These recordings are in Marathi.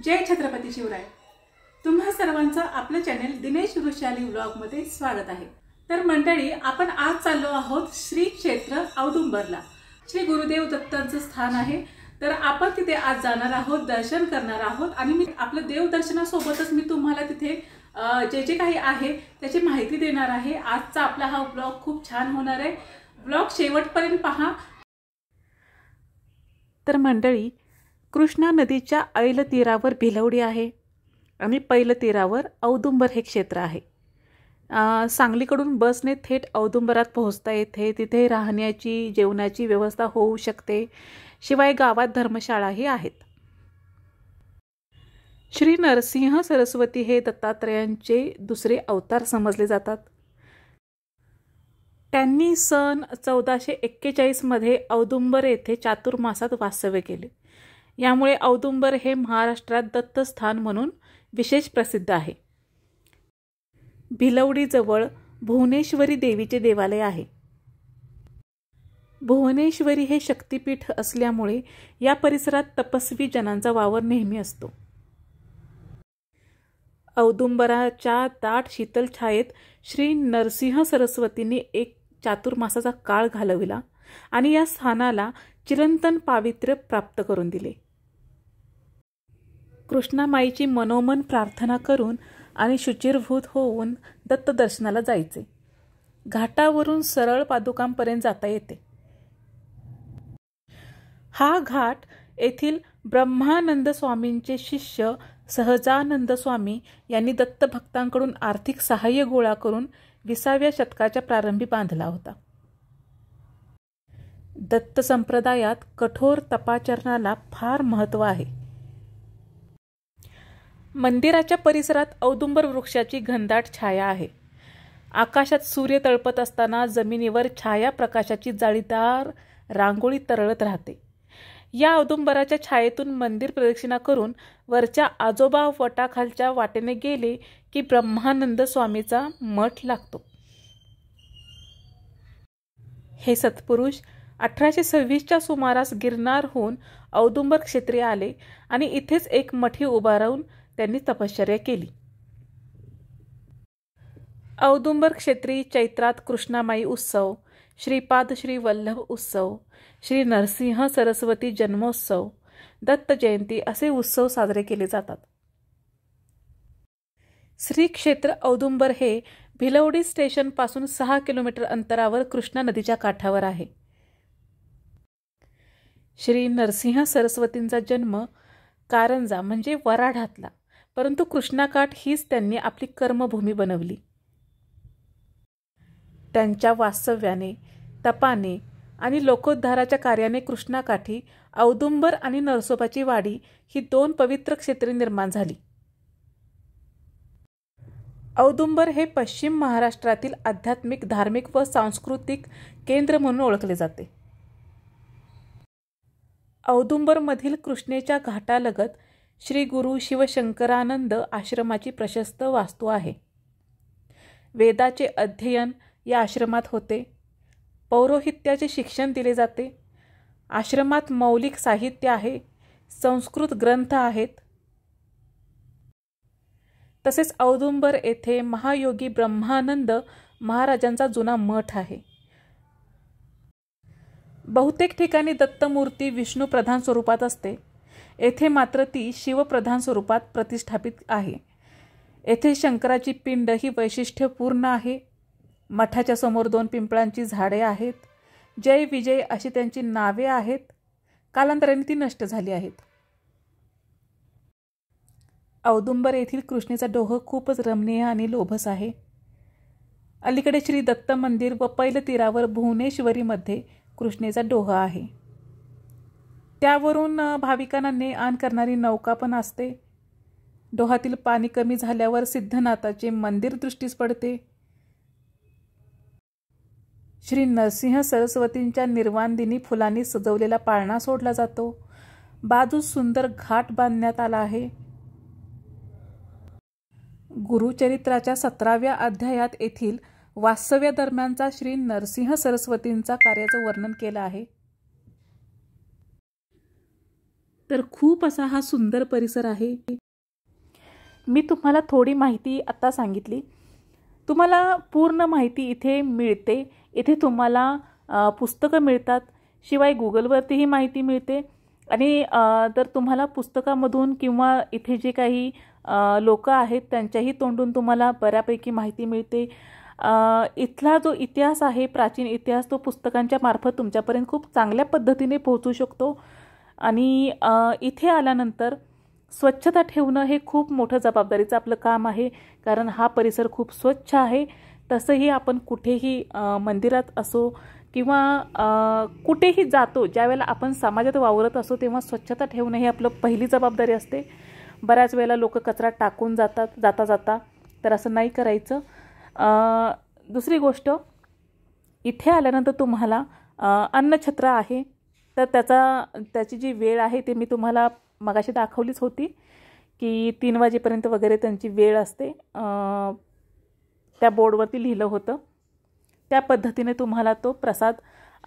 जय छत्रपती शिवराय तुम्हा सर्वांचं आपलं चॅनल दिनेश वृषाली ब्लॉगमध्ये स्वागत आहे तर मंडळी आपण आज चाललो आहोत श्री क्षेत्र औदुंबरला श्री गुरुदेव दत्तांचं स्थान आहे तर आपण तिथे आज जाणार आहोत दर्शन करणार आहोत आणि मी आपलं देवदर्शनासोबतच मी तुम्हाला तिथे जे जे काही आहे त्याची माहिती देणार आहे आजचा आपला हा ब्लॉग खूप छान होणार आहे ब्लॉग शेवटपर्यंत पहा तर मंडळी कृष्णा नदीच्या ऐल तीरावर भिलवडी आहे आणि पैल तीरावर औदुंबर हे क्षेत्र आहे सांगलीकडून बसने थेट औदुंबरात पोहोचता येते तिथे राहण्याची जेवणाची व्यवस्था होऊ शकते शिवाय गावात धर्मशाळाही आहेत श्री नरसिंह सरस्वती हे दत्तात्रयांचे दुसरे अवतार समजले जातात त्यांनी सन चौदाशे एक्केचाळीसमध्ये औदुंबर येथे चातुर्मासात वास्तव्य केले यामुळे औदुंबर हे महाराष्ट्रात दत्तस्थान म्हणून विशेष प्रसिद्ध आहे भिलवडीजवळ भुवनेश्वरी देवीचे देवालय आहे भुवनेश्वरी हे शक्तीपीठ असल्यामुळे या परिसरात तपस्वी जनांचा वावर नेहमी असतो औदुंबराच्या दाट शीतल छायेत श्री नरसिंह सरस्वतींनी एक चातुर्मासाचा काळ घालविला आणि या स्थानाला चिरंतन पावित्र्य प्राप्त करून दिले कृष्णामाईची मनोमन प्रार्थना करून आणि शुचिरभूत होऊन दत्तदर्शनाला जायचे घाटावरून सरळ पादुकांपर्यंत जाता येते हा घाट येथील ब्रह्मानंद स्वामींचे शिष्य सहजानंद स्वामी यांनी दत्तभक्तांकडून आर्थिक सहाय्य गोळा करून विसाव्या शतकाच्या प्रारंभी बांधला होता दत्त संप्रदायात कठोर तपाचरणाला फार महत्त्व आहे मंदिराच्या परिसरात औदुंबर वृक्षाची घनदाट छाया आहे आकाशात सूर्य तळपत असताना जमिनीवर छाया प्रकाशाची जाळीदार रांगोळी तरळत राहते या औदुंबराच्या छायेतून मंदिर प्रदक्षिणा करून वरच्या आजोबा वटाखालच्या वाटेने गेले की ब्रह्मानंद स्वामीचा मठ लागतो हे सत्पुरुष अठराशे सव्वीसच्या सुमारास होऊन औदुंबर क्षेत्रे आले आणि इथेच एक मठी उभारून त्यांनी तपश्चर्या केली औदुंबर क्षेत्री चैत्रात कृष्णामाई उत्सव श्रीपाद श्री वल्लभ उत्सव श्री नरसिंह सरस्वती जन्मोत्सव दत्त जयंती असे उत्सव साजरे केले जातात श्री क्षेत्र औदुंबर हे भिलवडी स्टेशनपासून सहा किलोमीटर अंतरावर कृष्णा नदीच्या काठावर आहे श्री नरसिंह सरस्वतींचा जन्म कारंजा म्हणजे वराढातला परंतु कृष्णाकाठ हीच त्यांनी आपली कर्मभूमी बनवली त्यांच्या वास्तव्याने तपाने आणि लोकोद्धाराच्या कार्याने कृष्णाकाठी औदुंबर आणि नरसोबाची वाडी ही दोन पवित्र क्षेत्रे निर्माण झाली औदुंबर हे पश्चिम महाराष्ट्रातील आध्यात्मिक धार्मिक व सांस्कृतिक केंद्र म्हणून ओळखले जाते औदुंबरमधील कृष्णेच्या घाटालगत श्री गुरु शिवशंकरानंद आश्रमाची प्रशस्त वास्तू आहे वेदाचे अध्ययन या आश्रमात होते पौरोहित्याचे शिक्षण दिले जाते आश्रमात मौलिक साहित्य आहे संस्कृत ग्रंथ आहेत तसेच औदुंबर येथे महायोगी ब्रह्मानंद महाराजांचा जुना मठ आहे बहुतेक ठिकाणी दत्तमूर्ती विष्णू प्रधान स्वरूपात असते येथे मात्र ती शिवप्रधान स्वरूपात प्रतिष्ठापित आहे येथे शंकराची पिंड ही वैशिष्ट्यपूर्ण आहे मठाच्या समोर दोन पिंपळांची झाडे आहेत जय विजय अशी त्यांची नावे आहेत कालांतराने ती नष्ट झाली आहेत औदुंबर येथील कृष्णेचा डोह खूपच रमणीय आणि लोभस आहे अलीकडे श्री दत्त मंदिर व पैलतीरावर भुवनेश्वरीमध्ये कृष्णेचा डोह आहे त्यावरून भाविकांना ने आण करणारी नौका पण असते डोहातील पाणी कमी झाल्यावर सिद्धनाथाचे मंदिर दृष्टीस पडते श्री नरसिंह सरस्वतींच्या निर्वाणदिनी फुलांनी सजवलेला पाळणा सोडला जातो बाजूस सुंदर घाट बांधण्यात आला आहे गुरुचरित्राच्या सतराव्या अध्यायात येथील वास्तव्यादरम्यानचा श्री नरसिंह सरस्वतींचा कार्याचं वर्णन केलं आहे तर खूप असा हा सुंदर परिसर आहे मी तुम्हाला थोडी माहिती आत्ता सांगितली तुम्हाला पूर्ण माहिती इथे मिळते इथे तुम्हाला पुस्तकं मिळतात शिवाय गुगलवरतीही माहिती मिळते आणि तर तुम्हाला पुस्तकामधून किंवा इथे जे काही लोक आहेत त्यांच्याही तोंडून तुम्हाला बऱ्यापैकी माहिती मिळते इथला जो इतिहास आहे प्राचीन इतिहास तो पुस्तकांच्या मार्फत तुमच्यापर्यंत खूप चांगल्या पद्धतीने पोहोचू शकतो आणि इथे आल्यानंतर स्वच्छता ठेवणं हे खूप मोठं जबाबदारीचं आपलं काम आहे कारण हा परिसर खूप स्वच्छ आहे तसंही आपण कुठेही मंदिरात असो किंवा कुठेही जातो ज्यावेळेला आपण समाजात वावरत असो तेव्हा स्वच्छता ठेवणं हे आपलं पहिली जबाबदारी असते बऱ्याच वेळेला लोक कचरा टाकून जातात जाता जाता तर असं नाही करायचं दुसरी गोष्ट इथे आल्यानंतर तुम्हाला अन्नछत्र आहे तर त्याचा त्याची जी वेळ आहे ती मी तुम्हाला मगाशी दाखवलीच होती की तीन वाजेपर्यंत वगैरे त्यांची वेळ असते त्या बोर्डवरती लिहिलं होतं त्या पद्धतीने तुम्हाला तो प्रसाद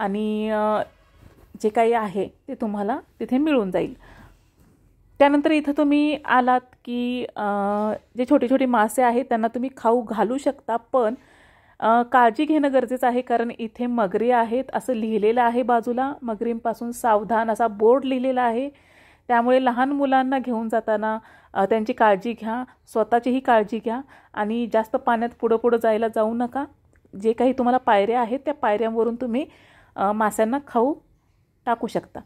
आणि जे काही आहे ते तुम्हाला तिथे मिळून जाईल त्यानंतर इथं तुम्ही आलात की जे छोटे छोटे मासे आहेत त्यांना तुम्ही खाऊ घालू शकता पण काळजी घेणं गरजेचं आहे कारण इथे मगरी आहेत असं लिहिलेलं आहे बाजूला मगरींपासून सावधान असा बोर्ड लिहिलेला आहे त्यामुळे लहान मुलांना घेऊन जाताना त्यांची काळजी घ्या स्वतःचीही काळजी घ्या आणि जास्त पाण्यात पुढं पुढं जायला जाऊ नका जे काही तुम्हाला पायऱ्या आहेत त्या पायऱ्यांवरून तुम्ही माशांना खाऊ टाकू शकता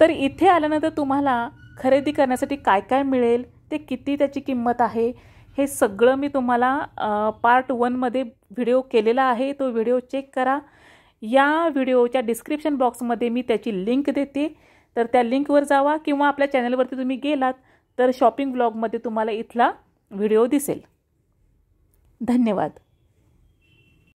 तर इथे आल्यानंतर तुम्हाला खरेदी करण्यासाठी काय काय मिळेल ते किती त्याची किंमत आहे हे सगळं मी तुम्हाला पार्ट वनमध्ये व्हिडिओ केलेला आहे तो व्हिडिओ चेक करा या व्हिडिओच्या डिस्क्रिप्शन बॉक्समध्ये मी त्याची लिंक देते तर त्या लिंकवर जावा किंवा आपल्या चॅनलवरती तुम्ही गेलात तर शॉपिंग ब्लॉगमध्ये तुम्हाला इथला व्हिडिओ दिसेल धन्यवाद